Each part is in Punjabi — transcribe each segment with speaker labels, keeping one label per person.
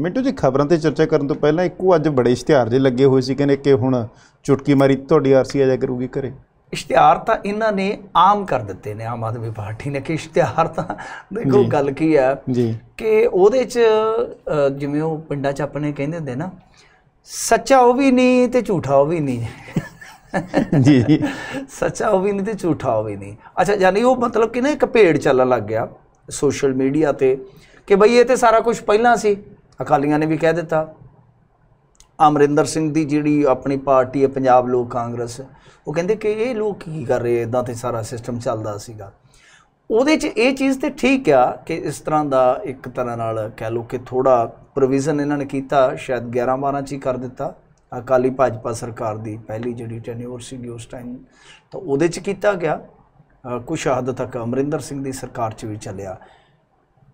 Speaker 1: ਮਿੰਟੂ ਜੀ ਖਬਰਾਂ ਤੇ ਚਰਚਾ ਕਰਨ ਤੋਂ ਪਹਿਲਾਂ ਇੱਕੋ ਅੱਜ ਬੜੇ ਇਸ਼ਤਿਹਾਰ ਜੇ ਲੱਗੇ ਹੋਏ ਸੀ ਕਹਿੰਦੇ ਕਿ ਹੁਣ ਚੁਟਕੀ ਮਾਰੀ ਤੁਹਾਡੀ ਆਰਸੀ ਆ ਜਾ ਕਰੂਗੀ ਘਰੇ ਇਸ਼ਤਿਹਾਰ ਤਾਂ ਇਹਨਾਂ ਨੇ ਆਮ ਕਰ ਦਿੱਤੇ ਨੇ ਆਮ ਆਦਮੀ ਪਾਰਟੀ ਨੇ ਕਿ ਇਸ਼ਤਿਹਾਰ ਤਾਂ ਦੇਖੋ ਗੱਲ ਕੀ ਆ ਕਿ ਉਹਦੇ ਚ ਜਿਵੇਂ ਉਹ ਪਿੰਡਾਂ 'ਚ ਆਪਣੇ ਕਹਿੰਦੇ ਹੁੰਦੇ ਨਾ ਸੱਚਾ ਉਹ ਵੀ ਨਹੀਂ ਤੇ ਝੂਠਾ ਉਹ ਵੀ ਨਹੀਂ ਜੀ ਸੱਚਾ ਉਹ ਵੀ ਨਹੀਂ ਤੇ ਝੂਠਾ ਉਹ ਵੀ ਨਹੀਂ ਅੱਛਾ ਯਾਨੀ ਉਹ ਮਤਲਬ ਕਿ ਨਾ ਇੱਕ ਭੇੜ ਚੱਲਣ ਲੱਗ ਗਿਆ ਸੋਸ਼ਲ ਮੀਡੀਆ ਤੇ ਕਿ ਬਈ ਇਹ ਤੇ ਸਾਰਾ ਕੁਝ ਪਹਿਲਾਂ ਸੀ ਅਕਾਲੀਆਂ ਨੇ ਵੀ ਕਹਿ ਦਿੱਤਾ ਅਮਰਿੰਦਰ ਸਿੰਘ ਦੀ ਜਿਹੜੀ ਆਪਣੀ ਪਾਰਟੀ ਹੈ ਪੰਜਾਬ ਲੋਕ ਕਾਂਗਰਸ ਉਹ ਕਹਿੰਦੇ ਕਿ ਇਹ ਲੋਕ ਕੀ ਕਰ ਰਹੇ ਇਦਾਂ ਤੇ ਸਾਰਾ ਸਿਸਟਮ ਚੱਲਦਾ ਸੀਗਾ ਉਹਦੇ 'ਚ ਇਹ ਚੀਜ਼ ਤੇ ਠੀਕ ਆ ਕਿ ਇਸ ਤਰ੍ਹਾਂ ਦਾ ਇੱਕ ਤਰ੍ਹਾਂ ਨਾਲ ਕਹਿ ਲੋ ਕਿ ਥੋੜਾ ਪ੍ਰੋਵੀਜ਼ਨ ਇਹਨਾਂ ਨੇ ਕੀਤਾ ਸ਼ਾਇਦ 11 12 ਚ ਹੀ ਕਰ ਦਿੱਤਾ ਅਕਾਲੀ ਭਾਜਪਾ ਸਰਕਾਰ ਦੀ ਪਹਿਲੀ ਜਿਹੜੀ ਟੈਨਿਓਰ ਸੀਗੀ ਉਸ ਟਾਈਮ ਤਾਂ ਉਹਦੇ 'ਚ ਕੀਤਾ ਗਿਆ ਕੁਝ ਹੱਦ ਤੱਕ ਅਮਰਿੰਦਰ ਸਿੰਘ ਦੀ ਸਰਕਾਰ 'ਚ ਵੀ ਚੱਲਿਆ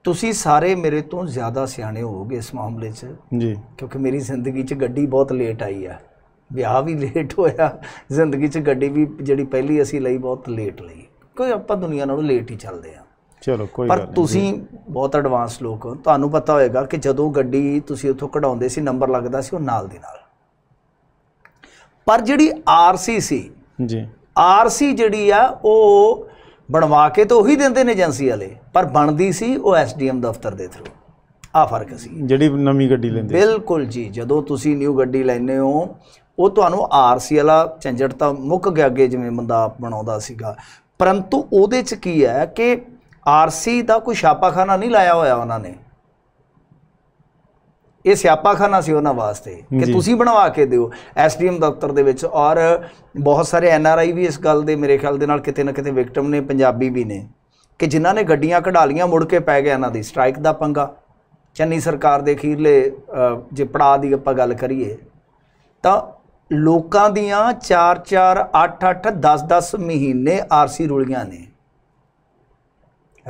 Speaker 1: ਤੁਸੀਂ ਸਾਰੇ ਮੇਰੇ ਤੋਂ ਜ਼ਿਆਦਾ ਸਿਆਣੇ ਹੋਵੋਗੇ ਇਸ ਮਾਮਲੇ 'ਚ ਜੀ ਕਿਉਂਕਿ ਮੇਰੀ ਜ਼ਿੰਦਗੀ 'ਚ ਗੱਡੀ ਬਹੁਤ ਲੇਟ ਆਈ ਆ ਵਿਆਹ ਵੀ ਲੇਟ ਹੋਇਆ ਜ਼ਿੰਦਗੀ 'ਚ ਗੱਡੀ ਵੀ ਜਿਹੜੀ ਪਹਿਲੀ ਅਸੀਂ ਲਈ ਬਹੁਤ ਲੇਟ ਲਈ ਕੋਈ ਆਪਾਂ ਦੁਨੀਆ ਨਾਲੋਂ ਲੇਟ ਹੀ ਚੱਲਦੇ ਆ ਚਲੋ ਕੋਈ ਪਰ ਤੁਸੀਂ ਬਹੁਤ ਐਡਵਾਂਸ ਲੋਕ ਹੋ ਤੁਹਾਨੂੰ ਪਤਾ ਹੋਏਗਾ ਕਿ ਜਦੋਂ ਗੱਡੀ ਤੁਸੀਂ ਉੱਥੋਂ ਕਢਾਉਂਦੇ ਸੀ ਨੰਬਰ ਲੱਗਦਾ ਸੀ ਉਹ ਨਾਲ ਦੇ ਨਾਲ ਪਰ ਜਿਹੜੀ ਆਰਸੀ ਸੀ ਜੀ ਆਰਸੀ ਜਿਹੜੀ ਆ ਉਹ ਬਣਵਾ ਕੇ ਤਾਂ ਉਹੀ ਦਿੰਦੇ ਨੇ ਏਜੰਸੀ ਵਾਲੇ ਪਰ ਬਣਦੀ ਸੀ ਉਹ ਐਸਡੀਐਮ ਦਫ਼ਤਰ ਦੇ ਥਰੂ ਆ ਫਰਕ ਸੀ ਜਿਹੜੀ ਨਵੀਂ ਗੱਡੀ ਲੈਂਦੇ ਬਿਲਕੁਲ ਜੀ ਜਦੋਂ ਤੁਸੀਂ ਨਿਊ ਗੱਡੀ ਲੈਨੇ ਹੋ ਉਹ ਤੁਹਾਨੂੰ ਆਰਸੀ ਵਾਲਾ ਝੰਜਟ ਤਾਂ ਮੁੱਕ ਗਿਆ ਅੱਗੇ ਜਿਵੇਂ ਬੰਦਾ ਬਣਾਉਂਦਾ ਸੀਗਾ ਪਰੰਤੂ ਉਹਦੇ ਚ ਕੀ ਹੈ ਕਿ ਆਰਸੀ ਦਾ ਕੋਈ ਛਾਪਾਖਾਨਾ ਨਹੀਂ ਲਾਇਆ ਹੋਇਆ ਉਹਨਾਂ ਨੇ ਇਹ ਸਿਆਪਾਖਾਨਾ ਸੀ ਉਹਨਾਂ ਵਾਸਤੇ ਕਿ ਤੁਸੀਂ ਬਣਵਾ ਕੇ ਦਿਓ ਐਸਡੀਐਮ ਦਫ਼ਤਰ ਦੇ ਵਿੱਚ ਔਰ ਬਹੁਤ ਸਾਰੇ ਐਨਆਰਆਈ ਵੀ ਇਸ ਗੱਲ ਦੇ ਮੇਰੇ ਖਿਆਲ ਦੇ ਨਾਲ ਕਿਤੇ ਨਾ ਕਿਤੇ ਵਿਕਟਮ ਨੇ ਪੰਜਾਬੀ ਵੀ ਨੇ ਕਿ ਜਿਨ੍ਹਾਂ ਨੇ ਗੱਡੀਆਂ ਕਢਾ ਲੀਆਂ ਮੁੜ ਕੇ ਪੈ ਗਿਆ ਇਹਨਾਂ ਦੀ ਸਟ੍ਰਾਈਕ ਦਾ ਪੰਗਾ ਚੰਨੀ ਸਰਕਾਰ ਦੇ ਅਖੀਰਲੇ ਜੇ ਪੜਾ ਦੀ ਆਪਾਂ ਗੱਲ ਕਰੀਏ ਤਾਂ ਲੋਕਾਂ ਦੀਆਂ 4 4 8 8 10 10 ਮਹੀਨੇ ਆਰਸੀ ਰੁਲੀਆਂ ਨੇ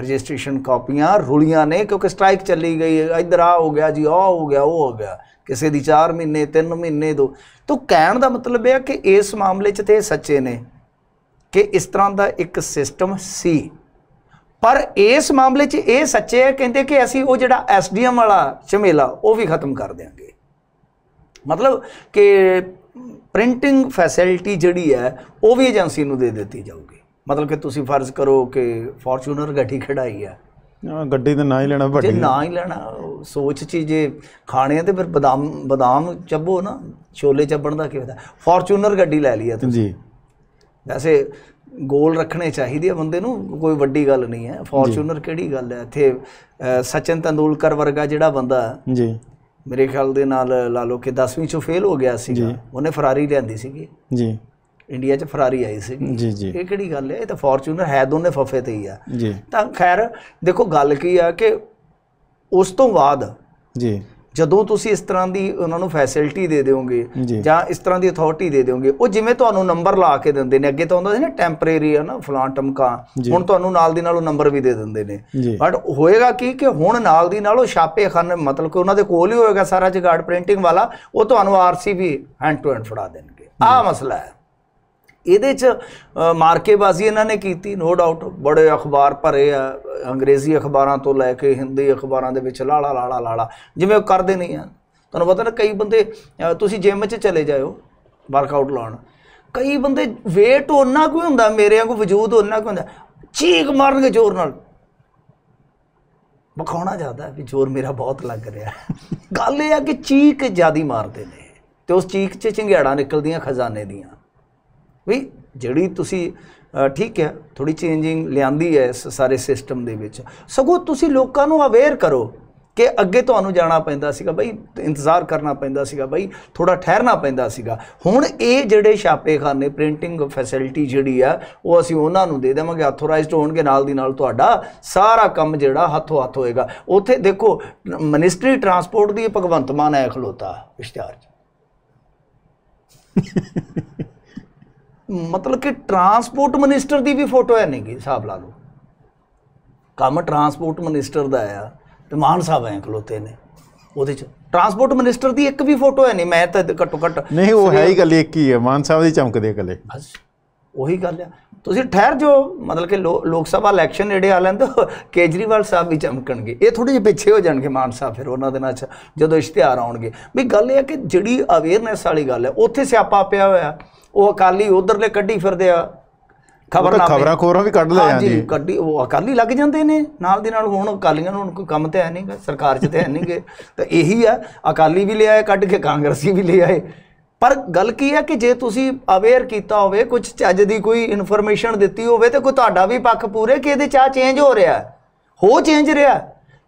Speaker 1: ਰਜਿਸਟ੍ਰੇਸ਼ਨ ਕਾਪੀਆਂ ਰੁਲੀਆਂ ਨੇ ਕਿਉਂਕਿ ਸਟ੍ਰਾਈਕ ਚੱਲੀ ਗਈ ਹੈ ਇਧਰ ਆ ਹੋ ਗਿਆ ਜੀ ਆ ਹੋ ਗਿਆ ਉਹ ਹੋ ਗਿਆ ਕਿਸੇ ਦੀ 4 ਮਹੀਨੇ 3 ਮਹੀਨੇ ਦੋ ਤੋਂ ਕਹਿਣ ਦਾ ਮਤਲਬ ਇਹ ਹੈ ਕਿ ਇਸ ਮਾਮਲੇ 'ਚ ਤੇ ਸੱਚੇ ਨੇ ਕਿ ਇਸ ਤਰ੍ਹਾਂ ਦਾ ਇੱਕ ਸਿਸਟਮ ਸੀ ਪਰ ਇਸ ਮਾਮਲੇ 'ਚ ਇਹ ਸੱਚੇ ਹੈ ਕਹਿੰਦੇ ਕਿ ਅਸੀਂ ਉਹ ਜਿਹੜਾ ਐਸਡੀਐਮ ਵਾਲਾ ਝਮੇਲਾ ਉਹ ਵੀ ਖਤਮ ਕਰ ਦੇਾਂਗੇ ਮਤਲਬ ਕਿ ਪ੍ਰਿੰਟਿੰਗ ਫੈਸਿਲਿਟੀ ਜਿਹੜੀ ਹੈ ਉਹ ਵੀ ਏਜੰਸੀ ਨੂੰ ਦੇ ਦਿੱਤੀ ਜਾਊਗੀ ਮਤਲਬ ਕਿ ਤੁਸੀਂ ਫਰਜ਼ ਕਰੋ ਕਿ ਫੋਰਚੂਨਰ ਗੱਡੀ ਖੜਾਈ ਆ ਗੱਡੀ ਤੇ ਨਾ ਹੀ ਲੈਣਾ ਵੱਡੀ ਜੇ ਨਾ ਹੀ ਲੈਣਾ ਸੋਚ ਚੀ ਜੇ ਖਾਣੇ ਤੇ ਫਿਰ ਬਦਾਮ ਬਦਾਮ ਚੱਬੋ ਨਾ ਛੋਲੇ ਚੱਬਣ ਦਾ ਕੀ ਹੁੰਦਾ ਫੋਰਚੂਨਰ ਗੱਡੀ ਲੈ ਲਈ ਆ ਤੁਸੀਂ ਜੀ ਵੈਸੇ ਗੋਲ ਰੱਖਣੇ ਚਾਹੀਦੇ ਆ ਬੰਦੇ ਨੂੰ ਕੋਈ ਵੱਡੀ ਗੱਲ ਨਹੀਂ ਹੈ ਫੋਰਚੂਨਰ ਕਿਹੜੀ ਗੱਲ ਹੈ ਇੱਥੇ ਸਚਿਨ ਤੰਦੂਲਕਰ ਵਰਗਾ ਜਿਹੜਾ ਬੰਦਾ ਜੀ ਮੇਰੇ ਖਿਆਲ ਦੇ ਨਾਲ ਲਾ ਲੋ ਕਿ 10ਵੀਂ ਚੋਂ ਫੇਲ ਹੋ ਗਿਆ ਸੀਗਾ ਉਹਨੇ ਫਰਾਰੀ ਲੈਂਦੀ ਸੀਗੀ ਜੀ ਇੰਡੀਆ 'ਚ ਫਰਾਰੀ ਆਈ ਸੀ ਜੀ ਜੀ ਇਹ ਕਿਹੜੀ ਗੱਲ ਹੈ ਇਹ ਤਾਂ ਫੋਰਚੂਨਰ ਹੈ ਦੋਨੇ ਫਫੇ ਤੇ ਹੀ ਆ ਜੀ ਤਾਂ ਖੈਰ ਦੇਖੋ ਗੱਲ ਕੀ ਆ ਕਿ ਉਸ ਤੋਂ ਬਾਅਦ ਜੀ ਜਦੋਂ ਤੁਸੀਂ ਇਸ ਤਰ੍ਹਾਂ ਦੀ ਉਹਨਾਂ ਨੂੰ ਫੈਸਿਲਿਟੀ ਦੇ ਦਿਓਗੇ ਜਾਂ ਇਸ ਤਰ੍ਹਾਂ ਦੀ ਅਥਾਰਟੀ ਦੇ ਦਿਓਗੇ ਉਹ ਜਿਵੇਂ ਤੁਹਾਨੂੰ ਨੰਬਰ ਲਾ ਕੇ ਦਿੰਦੇ ਨੇ ਅੱਗੇ ਤਾਂ ਹੁੰਦਾ ਸੀ ਨਾ ਟੈਂਪਰੇਰੀ ਹੈ ਨਾ ਫਲਾਂ ਟਮਕਾ ਹੁਣ ਤੁਹਾਨੂੰ ਨਾਲ ਦੀ ਨਾਲ ਉਹ ਨੰਬਰ ਵੀ ਦੇ ਦਿੰਦੇ ਨੇ ਬਟ ਹੋਏਗਾ ਕੀ ਕਿ ਹੁਣ ਨਾਲ ਦੀ ਨਾਲ ਉਹ ਛਾਪੇ ਖਾਨ ਮਤਲਬ ਕਿ ਉਹਨਾਂ ਦੇ ਕੋਲ ਹੀ ਹੋਏਗਾ ਸਾਰਾ ਜਗਾੜ ਪ੍ਰਿੰਟਿੰਗ ਵਾਲਾ ਉਹ ਤੁਹਾਨੂੰ ਆਰਸੀ ਵੀ ਹੈਂਡ ਟੂ ਹੈਂਡ ਫੜਾ ਦੇਣਗੇ ਆਹ ਮਸਲਾ ਹੈ ਇਹਦੇ 'ਚ ਮਾਰਕੇਬਾਜ਼ੀ ਇਹਨਾਂ ਨੇ ਕੀਤੀ ਨੋ ਡਾਊਟ ਬੜੇ ਅਖਬਾਰ ਭਰੇ ਆ ਅੰਗਰੇਜ਼ੀ ਅਖਬਾਰਾਂ ਤੋਂ ਲੈ ਕੇ ਹਿੰਦੀ ਅਖਬਾਰਾਂ ਦੇ ਵਿੱਚ ਲਾਲਾ ਲਾਲਾ ਲਾਲਾ ਜਿਵੇਂ ਉਹ ਕਰਦੇ ਨਹੀਂ ਆ ਤੁਹਾਨੂੰ ਪਤਾ ਨਾ ਕਈ ਬੰਦੇ ਤੁਸੀਂ ਜਿਮ 'ਚ ਚਲੇ ਜਾਓ ਵਰਕਆਊਟ ਲਾਉਣ ਕਈ ਬੰਦੇ weight ਉਹਨਾਂ ਕੋਈ ਹੁੰਦਾ ਮੇਰੇ ਵਾਂਗੂ ਵਜੂਦ ਉਹਨਾਂ ਕੋਈ ਹੁੰਦਾ ਚੀਕ ਮਾਰਨਗੇ ਜ਼ੋਰ ਨਾਲ ਬਖਾਉਣਾ ਜ਼ਿਆਦਾ ਵੀ ਜ਼ੋਰ ਮੇਰਾ ਬਹੁਤ ਲੱਗ ਰਿਹਾ ਗੱਲ ਇਹ ਆ ਕਿ ਚੀਕ ਜ਼ਿਆਦੀ ਮਾਰਦੇ ਨੇ ਤੇ ਉਸ ਚੀਕ 'ਚ ਚਿੰਗਿਆੜਾ ਨਿਕਲਦੀਆਂ ਖਜ਼ਾਨੇ ਦੀਆਂ ਵੀ ਜਿਹੜੀ ਤੁਸੀਂ ਠੀਕ ਹੈ ਥੋੜੀ ਚੇਂਜਿੰਗ ਲਿਆਂਦੀ ਹੈ ਇਸ ਸਾਰੇ ਸਿਸਟਮ ਦੇ ਵਿੱਚ ਸਗੋਂ ਤੁਸੀਂ ਲੋਕਾਂ ਨੂੰ ਅਵੇਅਰ ਕਰੋ ਕਿ ਅੱਗੇ ਤੁਹਾਨੂੰ ਜਾਣਾ ਪੈਂਦਾ ਸੀਗਾ ਬਈ ਇੰਤਜ਼ਾਰ ਕਰਨਾ ਪੈਂਦਾ ਸੀਗਾ ਬਈ ਥੋੜਾ ਠਹਿਰਨਾ ਪੈਂਦਾ ਸੀਗਾ ਹੁਣ ਇਹ ਜਿਹੜੇ ਛਾਪੇਖਾਨੇ ਪ੍ਰਿੰਟਿੰਗ ਫੈਸਿਲਿਟੀ ਜਿਹੜੀ ਆ ਉਹ ਅਸੀਂ ਉਹਨਾਂ ਨੂੰ ਦੇ ਦੇਵਾਂਗੇ ਆਥੋਰਾਈਜ਼ਡ ਹੋਣਗੇ ਨਾਲ ਦੀ ਨਾਲ ਤੁਹਾਡਾ ਸਾਰਾ ਕੰਮ ਜਿਹੜਾ ਹੱਥੋਂ ਹੱਥ ਹੋਏਗਾ ਉੱਥੇ ਦੇਖੋ ਮਿਨਿਸਟਰੀ ਟਰਾਂਸਪੋਰਟ ਦੀ ਭਗਵੰਤ ਮਾਨ ਐ ਖਲੋਤਾ ਇਸ਼ਤਿਹਾਰ ਮਤਲਬ ਕਿ ਟਰਾਂਸਪੋਰਟ ਮਿਨਿਸਟਰ ਦੀ ਵੀ ਫੋਟੋ ਹੈ ਨਹੀਂਗੀ ਹਿਸਾਬ ਲਾ ਲਓ ਕੰਮ ਟਰਾਂਸਪੋਰਟ ਮਿਨਿਸਟਰ ਦਾ ਆ ਤੇ ਮਾਨ ਸਾਹਿਬ ਐ ਖਲੋਤੇ ਨੇ ਉਹਦੇ ਚ ਟਰਾਂਸਪੋਰਟ ਮਿਨਿਸਟਰ ਦੀ ਇੱਕ ਵੀ ਫੋਟੋ ਹੈ ਨਹੀਂ ਮੈਂ ਤਾਂ ਘੱਟੋ ਘੱਟ ਨਹੀਂ ਉਹ ਹੈ ਹੀ ਗੱਲ ਇੱਕ ਹੀ ਹੈ ਮਾਨ ਸਾਹਿਬ ਦੀ ਚਮਕਦੇ ਕੱਲੇ ਬਸ ਉਹੀ ਗੱਲ ਆ ਤੁਸੀਂ ਠਹਿਰ ਜੋ ਮਤਲਬ ਕਿ ਲੋਕ ਸਭਾ ਇਲੈਕਸ਼ਨ ਨੇੜੇ ਆ ਲੈਂਦੇ ਕੇਜਰੀਵਾਲ ਸਾਹਿਬ ਵੀ ਚਮਕਣਗੇ ਇਹ ਥੋੜੀ ਜਿਹੀ ਪਿੱਛੇ ਹੋ ਜਾਣਗੇ ਮਾਨ ਸਾਹਿਬ ਫਿਰ ਉਹਨਾਂ ਦੇ ਨਾਲ ਜਦੋਂ ਇਸ਼ਤਿਹਾਰ ਆਉਣਗੇ ਵੀ ਗੱਲ ਇਹ ਆ ਕਿ ਜਿਹੜੀ ਅਵੇਅਰਨੈਸ ਵਾਲੀ ਗੱਲ ਹੈ ਉੱਥੇ ਸਿਆਪਾ ਪਿਆ ਹੋਇਆ ਉਹ ਅਕਾਲੀ ਉਧਰਲੇ ਕੱਢੀ ਫਿਰਦੇ ਆ
Speaker 2: ਖਬਰ ਨਾ ਖਬਰਾਂ
Speaker 1: ਕੋਰਾਂ ਵੀ ਕੱਢ ਲਿਆ ਜੀ ਕੱਢੀ ਉਹ ਅਕਾਲੀ ਲੱਗ ਜਾਂਦੇ ਨੇ ਨਾਲ ਦੇ ਨਾਲ ਹੁਣ ਅਕਾਲੀਆਂ ਨੂੰ ਕੋਈ ਕੰਮ ਤੇ ਹੈ ਨਹੀਂਗਾ ਸਰਕਾਰ 'ਚ ਤੇ ਹੈ ਨਹੀਂਗੇ ਤਾਂ ਇਹੀ ਆ ਅਕਾਲੀ ਵੀ ਲਿਆਏ ਕੱਢ ਕੇ ਕਾਂਗਰਸੀ ਵੀ ਲਿਆਏ ਪਰ ਗੱਲ ਕੀ ਹੈ ਕਿ ਜੇ ਤੁਸੀਂ ਅਵੇਅਰ ਕੀਤਾ ਹੋਵੇ ਕੁਝ ਚੱਜ ਦੀ ਕੋਈ ਇਨਫੋਰਮੇਸ਼ਨ ਦਿੱਤੀ ਹੋਵੇ ਤੇ ਕੋਈ ਤੁਹਾਡਾ ਵੀ ਪੱਖ ਪੂਰੇ ਕਿ ਇਹਦੇ ਚਾਹ ਚੇਂਜ ਹੋ ਰਿਹਾ ਹੋ ਚੇਂਜ ਰਿਹਾ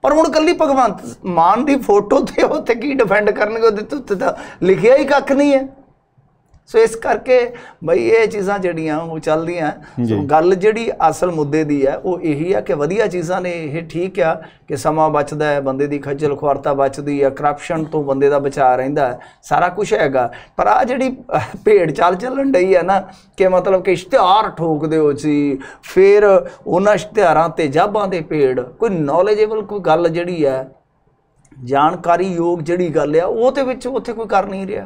Speaker 1: ਪਰ ਹੁਣ ਕੱਲੀ ਭਗਵੰਤ ਮਾਨ ਦੀ ਫੋਟੋ ਤੇ ਉੱਤੇ ਕੀ ਡਿਫੈਂਡ ਕਰਨਗੇ ਉਹਦੇ ਉੱਤੇ ਤਾਂ ਲਿਖਿਆ ਹੀ ਕੱਖ ਨਹੀਂ ਹੈ ਸੋ ਇਸ ਕਰਕੇ ਬਈ ਇਹ ਚੀਜ਼ਾਂ ਜਿਹੜੀਆਂ ਉਹ ਚੱਲਦੀਆਂ ਸੋ ਗੱਲ ਜਿਹੜੀ ਅਸਲ ਮੁੱਦੇ ਦੀ ਹੈ ਉਹ ਇਹੀ ਆ ਕਿ ਵਧੀਆ ਚੀਜ਼ਾਂ ਨੇ ਇਹ ਠੀਕ ਆ ਕਿ ਸਮਾਂ ਬਚਦਾ ਹੈ ਬੰਦੇ ਦੀ ਖੱਜਲ ਖੁਆਰਤਾ ਬਚਦੀ ਹੈ ਕਰਪਸ਼ਨ ਤੋਂ ਬੰਦੇ ਦਾ ਬਚਾਅ ਰਹਿੰਦਾ ਸਾਰਾ ਕੁਝ ਹੈਗਾ ਪਰ ਆ ਜਿਹੜੀ ਭੇਡ ਚਾਲ ਚੱਲਣ ਢਈ ਆ ਨਾ ਕਿ ਮਤਲਬ ਕਿ ਇਸ਼ਤਿਹਾਰ ਠੋਕਦੇ ਹੋ ਜੀ ਫਿਰ ਉਹਨਾਂ ਇਸ਼ਤਿਹਾਰਾਂ ਤੇ ਜਾਬਾਂ ਦੇ ਭੇਡ ਕੋਈ ਨੌਲੇਜੇਬਲ ਕੋਈ ਗੱਲ ਜਿਹੜੀ ਹੈ ਜਾਣਕਾਰੀ ਯੋਗ ਜਿਹੜੀ ਗੱਲ ਆ ਉਹ ਤੇ ਵਿੱਚ ਉੱਥੇ ਕੋਈ ਕਰ ਨਹੀਂ ਰਿਹਾ